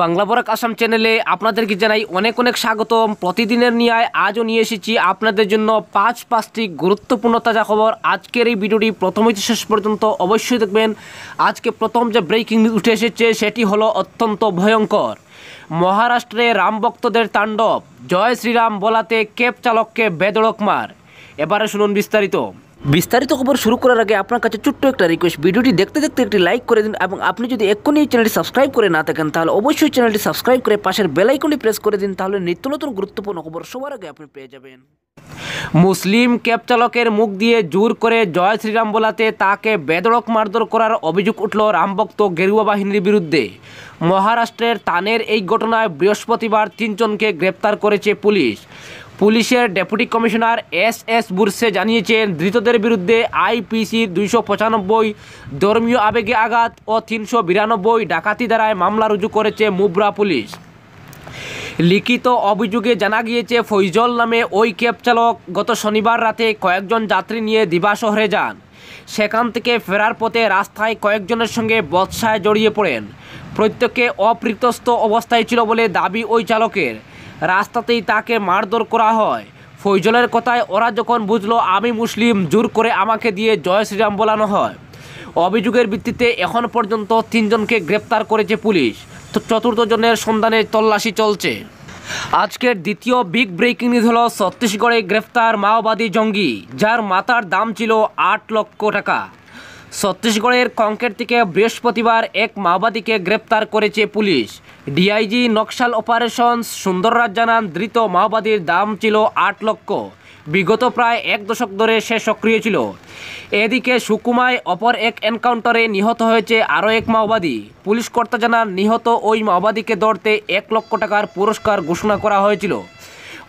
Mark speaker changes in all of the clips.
Speaker 1: বাংলা বরাক আসাম চ্যানেলে আপনাদেরকে জানাই অনেক অনেক স্বাগতম প্রতিদিনের নিয়ে আজও নিয়ে এসেছি আপনাদের জন্য পাঁচ পাঁচটি গুরুত্বপূর্ণ তাজা খবর আজকের এই ভিডিওটি প্রথম হইতে শেষ পর্যন্ত অবশ্যই দেখবেন আজকে প্রথম যে ব্রেকিং নিউজ উঠে এসেছে সেটি হলো অত্যন্ত ভয়ঙ্কর মহারাষ্ট্রে রাম ভক্তদের তাণ্ডব জয় শ্রীরাম বলাতে ক্যাব চালককে বেদড়ক মার এবারে শুনুন বিস্তারিত বিস্তারিত খবর শুরু করার আগে আপনার কাছে ছোট্ট একটা রিকোয়েস্ট ভিডিওটি দেখতে দেখতে একটি লাইক করে দিন এবং আপনি যদি এক্ষুনি এই চ্যানেলটি সাবস্ক্রাইব করে না থাকেন তাহলে অবশ্যই চ্যানেলটি সাবস্ক্রাইব করে পাশের বেলাইকনটি প্রেস করে দিন তাহলে নিত্য নতুন গুরুত্বপূর্ণ খবর সবার আগে আপনি পেয়ে যাবেন মুসলিম ক্যাব চালকের মুখ দিয়ে জোর করে জয় শ্রীরাম বলাতে তাকে বেদড়ক মারধর করার অভিযোগ উঠল রামভক্ত গেরুয়া বাহিনীর বিরুদ্ধে মহারাষ্ট্রের তানের এই ঘটনায় বৃহস্পতিবার তিনজনকে গ্রেপ্তার করেছে পুলিশ পুলিশের deputy commissioner S S Burse জানিয়েছেন ধৃতদের বিরুদ্ধে আইপিসি দুইশো পঁচানব্বই ধর্মীয় আবেগে আঘাত ও তিনশো বিরানব্বই ডাকাতি দ্বারায় মামলা রুজু করেছে মুবরা পুলিশ লিখিত অভিযোগে জানা গিয়েছে ফৈজল নামে ওই ক্যাব চালক গত শনিবার রাতে কয়েকজন যাত্রী নিয়ে দিবা শহরে যান সেখান থেকে ফেরার পথে রাস্তায় কয়েকজনের সঙ্গে বৎসায় জড়িয়ে পড়েন প্রত্যেকে অপ্রীতস্থ অবস্থায় ছিল বলে দাবি ওই চালকের রাস্তাতেই তাকে মারধর করা হয় ফৈজলের কথায় ওরা যখন বুঝলো আমি মুসলিম জোর করে আমাকে দিয়ে জয় শ্রীরাম বলানো হয় অভিযোগের ভিত্তিতে এখন পর্যন্ত তিনজনকে গ্রেপ্তার করেছে পুলিশ চতুর্থ জনের সন্ধানে তল্লাশি চলছে আজকের দ্বিতীয় বিগ ব্রেকিং নিউজ হল ছত্তিশগড়ে গ্রেফতার মাওবাদী জঙ্গি যার মাথার দাম ছিল আট লক্ষ টাকা ছত্তিশগড়ের কংকের থেকে বৃহস্পতিবার এক মাওবাদীকে গ্রেপ্তার করেছে পুলিশ ডিআইজি নকশাল অপারেশন সুন্দররাজ জানান ধৃত মাওবাদীর দাম ছিল আট লক্ষ বিগত প্রায় এক দশক ধরে সে সক্রিয় ছিল এদিকে সুকুমায় অপর এক এনকাউন্টারে নিহত হয়েছে আরও এক মাওবাদী পুলিশ কর্তা জানান নিহত ওই মাওবাদীকে ধরতে এক লক্ষ টাকার পুরস্কার ঘোষণা করা হয়েছিল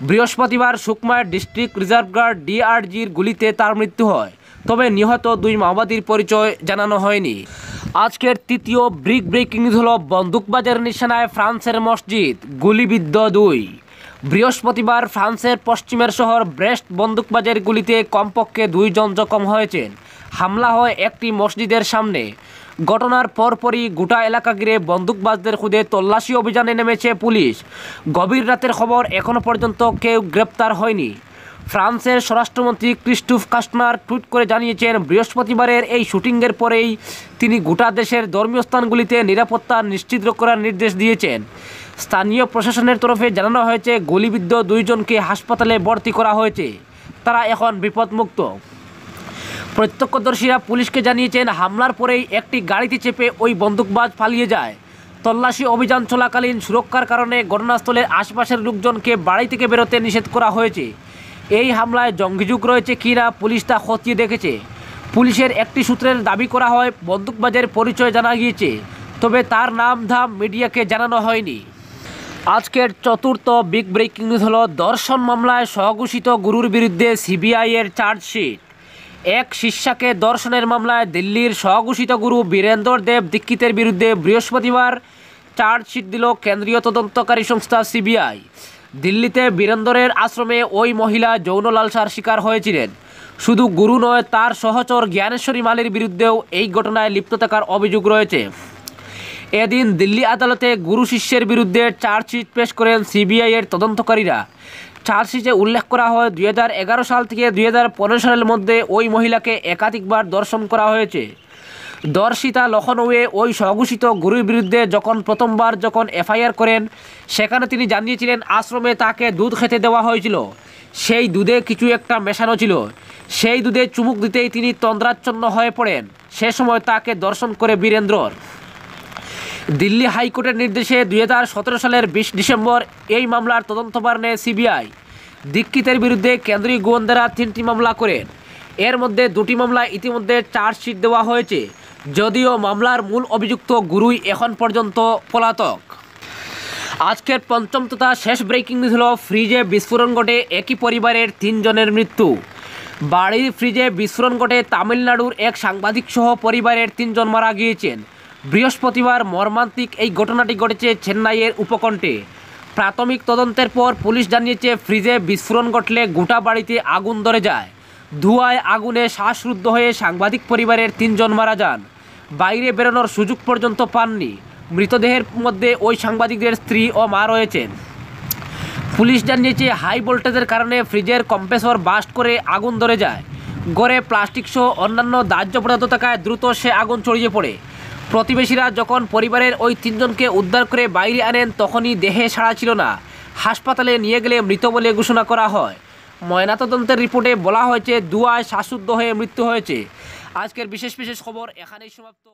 Speaker 1: বৃহস্পতিবার সুকমায় ডিস্ট্রিক্ট রিজার্ভ গার্ড ডিআরজির গুলিতে তার মৃত্যু হয় তবে নিহত দুই মাওবাদীর পরিচয় জানানো হয়নি আজকের তৃতীয় ব্রিক ব্রেকিং নিউজ হল বন্দুকবাজের নিশানায় ফ্রান্সের মসজিদ গুলিবিদ্ধ দুই বৃহস্পতিবার ফ্রান্সের পশ্চিমের শহর ব্রেস্ট বন্দুকবাজের গুলিতে কমপক্ষে দুইজন জখম হয়েছেন হামলা হয় একটি মসজিদের সামনে ঘটনার পরপরই গোটা এলাকা ঘিরে বন্দুকবাজদের খুদে তল্লাশি অভিযানে নেমেছে পুলিশ গভীর রাতের খবর এখনও পর্যন্ত কেউ গ্রেপ্তার হয়নি ফ্রান্সের স্বরাষ্ট্রমন্ত্রী ক্রিস্টুফ কাস্টনার টুইট করে জানিয়েছেন বৃহস্পতিবারের এই শুটিংয়ের পরেই তিনি গোটা দেশের ধর্মীয় স্থানগুলিতে নিরাপত্তা নিশ্চিত করার নির্দেশ দিয়েছেন স্থানীয় প্রশাসনের তরফে জানানো হয়েছে গুলিবিদ্ধ দুইজনকে হাসপাতালে ভর্তি করা হয়েছে তারা এখন বিপদমুক্ত প্রত্যক্ষদর্শীরা পুলিশকে জানিয়েছেন হামলার পরেই একটি গাড়িতে চেপে ওই বন্দুকবাজ পালিয়ে যায় তল্লাশি অভিযান চলাকালীন সুরক্ষার কারণে ঘটনাস্থলের আশপাশের লোকজনকে বাড়ি থেকে বেরোতে নিষেধ করা হয়েছে এই হামলায় জঙ্গিযুগ রয়েছে কি না পুলিশ তা খতিয়ে দেখেছে পুলিশের একটি সূত্রের দাবি করা হয় বন্দুকবাজের পরিচয় জানা গিয়েছে তবে তার নাম ধাম মিডিয়াকে জানানো হয়নি আজকের চতুর্থ বিগ ব্রেকিং নিউজ হল দর্শন মামলায় স্বঘোষিত গুরুর বিরুদ্ধে সিবিআইয়ের চার্জশিট এক শিষ্যাকে দর্শনের মামলায় দিল্লির স্বঘোষিত গুরু বীরেন্দর দেব দীক্ষিতের বিরুদ্ধে বৃহস্পতিবার চার্জশিট দিল কেন্দ্রীয় তদন্তকারী সংস্থা সিবিআই দিল্লিতে বীরেন্দরের আশ্রমে ওই মহিলা যৌন লালসার শিকার হয়েছিলেন শুধু গুরু নয় তার সহচর জ্ঞানেশ্বরী মালির বিরুদ্ধেও এই ঘটনায় লিপ্ত থাকার অভিযোগ রয়েছে এদিন দিল্লি আদালতে গুরু শিষ্যের বিরুদ্ধে চার্জশিট পেশ করেন সিবিআইয়ের তদন্তকারীরা চার্জশিটে উল্লেখ করা হয় দুই সাল থেকে দুই সালের মধ্যে ওই মহিলাকে একাধিকবার দর্শন করা হয়েছে দর্শিতা লখনৌয়ে ওই সহঘোষিত গুরুর বিরুদ্ধে যখন প্রথমবার যখন এফআইআর করেন সেখানে তিনি জানিয়েছিলেন আশ্রমে তাকে দুধ খেতে দেওয়া হয়েছিল সেই দুধে কিছু একটা মেশানো ছিল সেই দুধে চুমুক দিতেই তিনি তন্দ্রাচ্ছন্ন হয়ে পড়েন সে সময় তাকে দর্শন করে বীরেন্দ্রর দিল্লি হাইকোর্টের নির্দেশে দুই সালের বিশ ডিসেম্বর এই মামলার তদন্তভার নেয় সিবিআই দীক্ষিতের বিরুদ্ধে কেন্দ্রীয় গোয়েন্দারা তিনটি মামলা করেন এর মধ্যে দুটি মামলায় ইতিমধ্যে চার্জশিট দেওয়া হয়েছে যদিও মামলার মূল অভিযুক্ত গুরুই এখন পর্যন্ত পলাতক আজকের পঞ্চম তথা শেষ ব্রেকিং নিউজ হল ফ্রিজে বিস্ফোরণ ঘটে একই পরিবারের তিনজনের মৃত্যু বাড়ির ফ্রিজে বিস্ফোরণ ঘটে তামিলনাড়ুর এক সাংবাদিক সহ পরিবারের তিনজন মারা গিয়েছেন বৃহস্পতিবার মর্মান্তিক এই ঘটনাটি ঘটেছে চেন্নাইয়ের উপকণ্ঠে প্রাথমিক তদন্তের পর পুলিশ জানিয়েছে ফ্রিজে বিস্ফোরণ ঘটলে গোটা বাড়িতে আগুন ধরে যায় ধোঁয়ায় আগুনে শ্বাসরুদ্ধ হয়ে সাংবাদিক পরিবারের তিনজন মারা যান বাইরে বেরোনোর সুযোগ পর্যন্ত পাননি মৃতদেহের মধ্যে ওই সাংবাদিকদের স্ত্রী ও মা রয়েছেন পুলিশ জানিয়েছে হাই ভোল্টেজের কারণে ফ্রিজের কম্প্রেসর বাস্ট করে আগুন ধরে যায় গড়ে প্লাস্টিক সহ অন্যান্য দাহ্য পদার্থ থাকায় দ্রুত সে আগুন ছড়িয়ে পড়ে প্রতিবেশীরা যখন পরিবারের ওই তিনজনকে উদ্ধার করে বাইরে আনেন তখনই দেহে সাড়া ছিল না হাসপাতালে নিয়ে গেলে মৃত বলে ঘোষণা করা হয় ময়নাতদন্তের রিপোর্টে বলা হয়েছে দুয়ায় শ্বাসরুদ্ধ হয়ে মৃত্যু হয়েছে আজকের বিশেষ বিশেষ খবর এখানেই সমাপ্ত